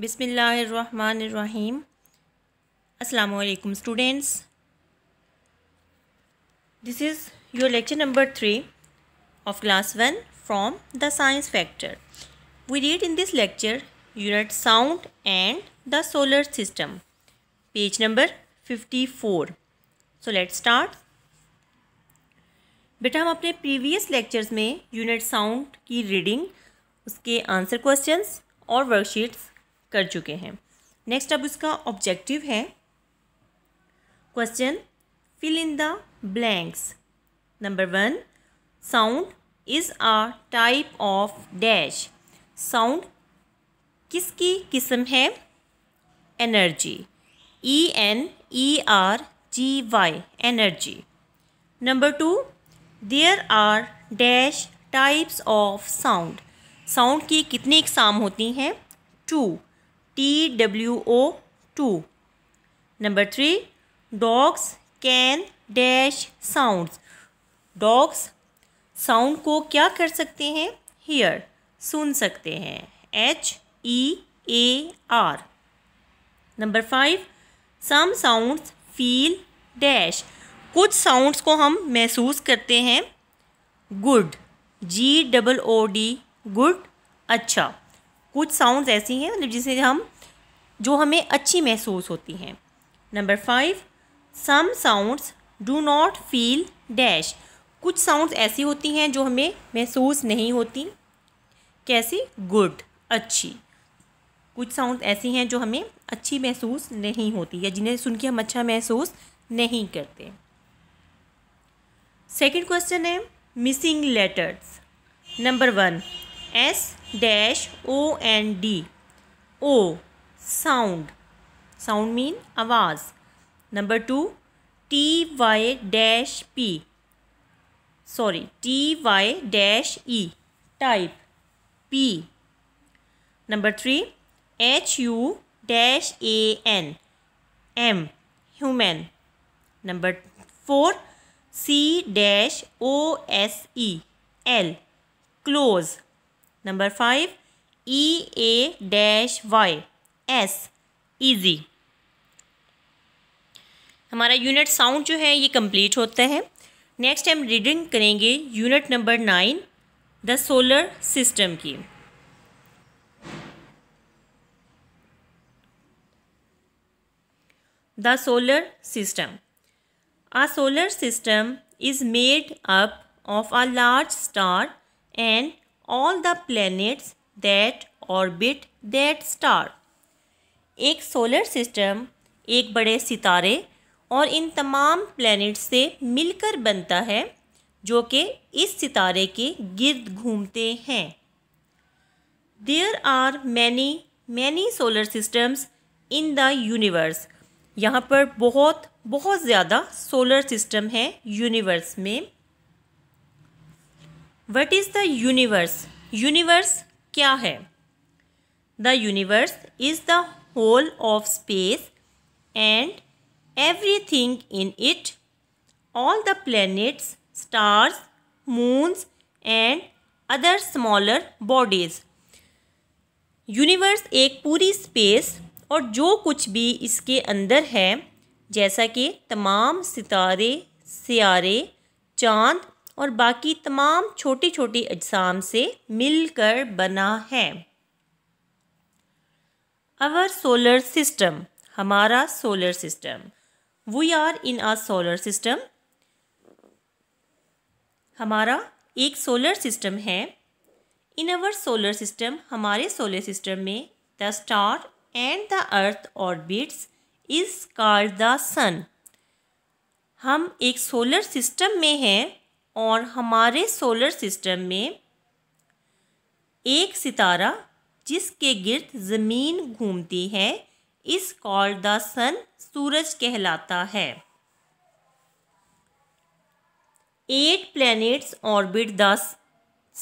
बिसमीम अल्लाम students this is your lecture number three of class one from the science factor we read in this lecture unit sound and the solar system page number fifty four so let start बेटा हम अपने previous lectures में unit sound की reading उसके answer questions और worksheets कर चुके हैं नेक्स्ट अब इसका ऑब्जेक्टिव है question fill in the blanks number one sound is a type of dash sound किसकी किस्म है energy E N E R G Y energy number two there are dash types of sound sound की कितनी इकसाम होती हैं two T W O two number three dogs can dash sound dogs sound को क्या कर सकते हैं हियर सुन सकते हैं H E A R number five some sounds feel dash कुछ साउंड्स को हम महसूस करते हैं good G double O D good अच्छा कुछ साउंड्स ऐसी हैं मतलब जिसे हम जो हमें अच्छी महसूस होती हैं number five some sounds do not feel dash कुछ साउंड्स ऐसी होती हैं जो हमें महसूस नहीं होती कैसी गुड अच्छी कुछ साउंड ऐसी हैं जो हमें अच्छी महसूस नहीं होती या जिन्हें सुन के हम अच्छा महसूस नहीं करते सेकंड क्वेश्चन है missing letters number one S dash O N D O sound sound mean आवाज number two T Y dash P sorry T Y dash E type P number three H U dash A N M human number four C dash O S E L close number five E A dash Y S easy हमारा unit sound जो है ये complete होता है next हम reading करेंगे unit number nine the solar system की the solar system a solar system is made up of a large star and all the planets that orbit that star एक solar system एक बड़े सितारे और इन तमाम planets से मिलकर बनता है जो कि इस सितारे के गिर्द घूमते हैं there are many many solar systems in the universe यहाँ पर बहुत बहुत ज़्यादा सोलर सिस्टम है यूनिवर्स में what is the universe universe क्या है the universe is the whole of space and everything in it all the planets, stars moons and other smaller bodies universe एक पूरी स्पेस और जो कुछ भी इसके अंदर है जैसा कि तमाम सितारे सियारे चांद और बाकी तमाम छोटी छोटी अजसाम से मिलकर बना है अवर सोलर सिस्टम हमारा solar system we are in a solar system हमारा एक सोलर सिस्टम है इन अवर सोलर सिस्टम हमारे सोलर सिस्टम में the star and the earth orbits is called the sun हम एक सोलर सिस्टम में हैं और हमारे सोलर सिस्टम में एक सितारा जिसके गिर्द ज़मीन घूमती है इस कॉल्ड द सन सूरज कहलाता है eight planets orbit the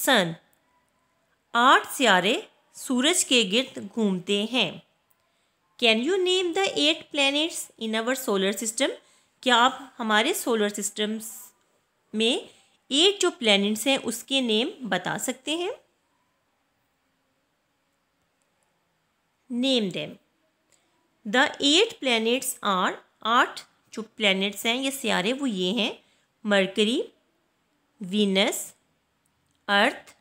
sun आठ सियारे सूरज के गिर्द घूमते हैं can you name the eight planets in our solar system क्या आप हमारे सोलर सिस्टम में एट जो प्लैनेट्स हैं उसके नेम बता सकते हैं name them the eight planets are आठ जो प्लैनेट्स हैं ये सियारे वो ये हैं Mercury Venus Earth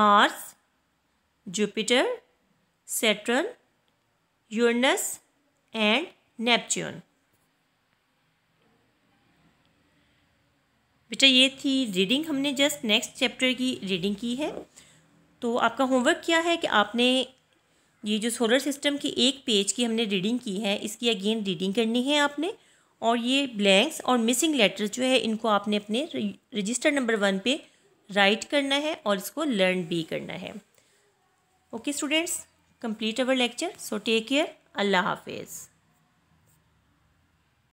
Mars Jupiter Saturn Uranus and Neptune बेटा ये थी रीडिंग हमने जस्ट नेक्स्ट चैप्टर की रीडिंग की है तो आपका होमवर्क क्या है कि आपने ये जो सोलर सिस्टम की एक पेज की हमने रीडिंग की है इसकी अगेन रीडिंग करनी है आपने और ये ब्लैंक्स और मिसिंग लेटर जो है इनको आपने अपने रजिस्टर नंबर वन पे राइट करना है और इसको लर्न भी करना है okay students complete our lecture so take care अल्लाह हाफिज़